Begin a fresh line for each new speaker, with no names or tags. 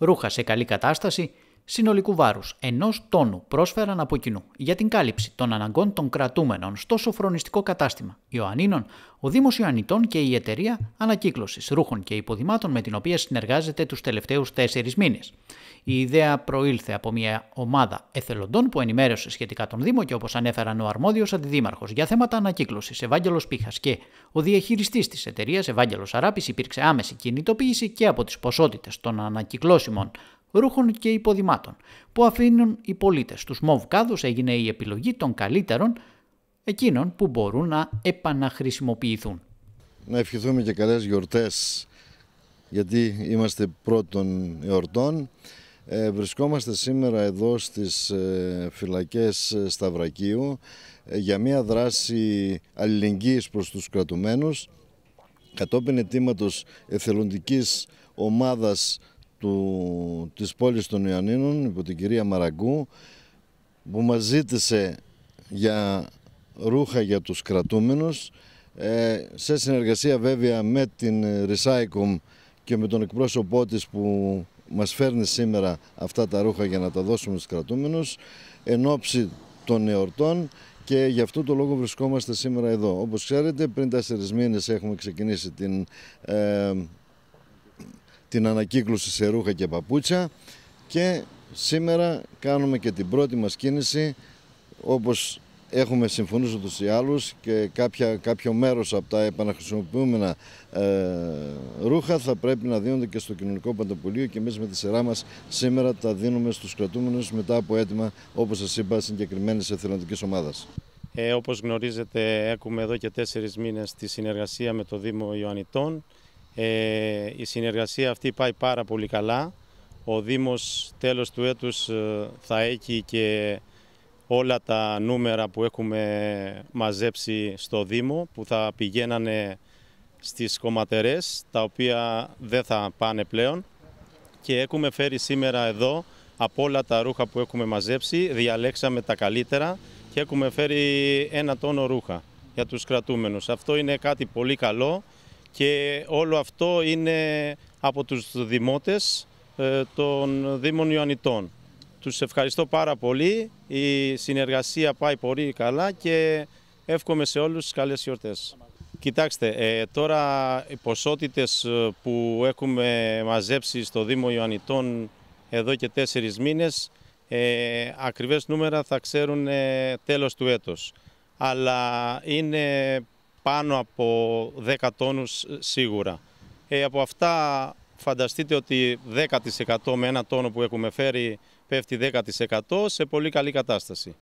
ρούχα σε καλή κατάσταση συνολικού βάρους ενός τόνου πρόσφεραν από κοινού για την κάλυψη των αναγκών των κρατούμενων στο σοφρονιστικό κατάστημα Ιωαννίνων, ο Δήμος Ιωαννιτών και η Εταιρεία Ανακύκλωσης Ρούχων και Υποδημάτων με την οποία συνεργάζεται τους τελευταίους τέσσερις μήνες. Η ιδέα προήλθε από μια ομάδα εθελοντών που ενημέρωσε σχετικά τον Δήμο και όπως ανέφεραν ο αρμόδιος αντιδήμαρχος για θέματα ανακύκλωσης Ευάγγελος Πίχας και ο διαχειριστής της εταιρείας Ευάγγελος Αράπης υπήρξε άμεση κινητοποίηση και από τις ποσότητες των ανακυκλώσιμων ρούχων και υποδημάτων που αφήνουν οι πολίτες. Στους κάδους έγινε η επιλογή των καλύτερων εκείνων που μπορούν να επαναχρησιμοποιηθούν.
Να ευχηθούμε και καλές γιορτές γιατί είμαστε πρώτων εορτών. Ε, βρισκόμαστε σήμερα εδώ στις ε, φυλακές ε, Σταυρακίου ε, για μια δράση αλληλεγγύης προς τους κρατουμένους κατόπιν αιτήματο εθελοντικής ομάδας του, της πόλης των Ιωαννίνων υπό την κυρία Μαραγκού που μας ζήτησε για ρούχα για τους κρατούμενους ε, σε συνεργασία βέβαια με την Ρισάϊκομ και με τον εκπρόσωπό της που μας φέρνει σήμερα αυτά τα ρούχα για να τα δώσουμε στους κρατούμενους εν ώψη των εορτών και γι' αυτό το λόγο βρισκόμαστε σήμερα εδώ. Όπως ξέρετε πριν τέσσερις μήνες έχουμε ξεκινήσει την ε, την ανακύκλωση σε ρούχα και παπούτσια και σήμερα κάνουμε και την πρώτη μας κίνηση όπως έχουμε συμφωνήσει τους ή άλλους και κάποια, κάποιο μέρος από τα επαναχρησιμοποιούμενα ε, ρούχα θα πρέπει να δίνονται και στο κοινωνικό παντοπολείο και εμείς με τη σειρά μας σήμερα τα δίνουμε στους κρατούμενους μετά από έτοιμα όπως σας είπα συγκεκριμένης εθελοντικής ομάδας.
Ε, όπως γνωρίζετε έχουμε εδώ και τέσσερις μήνες τη συνεργασία με το Δήμο Ιωαννητών ε, η συνεργασία αυτή πάει πάρα πολύ καλά. Ο Δήμος τέλος του έτους ε, θα έχει και όλα τα νούμερα που έχουμε μαζέψει στο Δήμο που θα πηγαίνανε στις κομματερές τα οποία δεν θα πάνε πλέον και έχουμε φέρει σήμερα εδώ από όλα τα ρούχα που έχουμε μαζέψει διαλέξαμε τα καλύτερα και έχουμε φέρει ένα τόνο ρούχα για τους κρατούμενους. Αυτό είναι κάτι πολύ καλό και όλο αυτό είναι από τους δημότες ε, των Δήμων Ιωαννητών. Τους ευχαριστώ πάρα πολύ, η συνεργασία πάει πολύ καλά και εύχομαι σε όλους καλές γιορτές. Κοιτάξτε, ε, τώρα οι ποσότητες ε, που έχουμε μαζέψει στο Δήμο Ιωαννητών εδώ και τέσσερις μήνες, ακριβές νούμερα θα ξέρουν τέλος του έτος. Αλλά είναι πάνω από 10 τόνους ε, σίγουρα. Ε, από αυτά φανταστείτε ότι 10% με ένα τόνο που έχουμε φέρει πέφτει 10% σε πολύ καλή κατάσταση.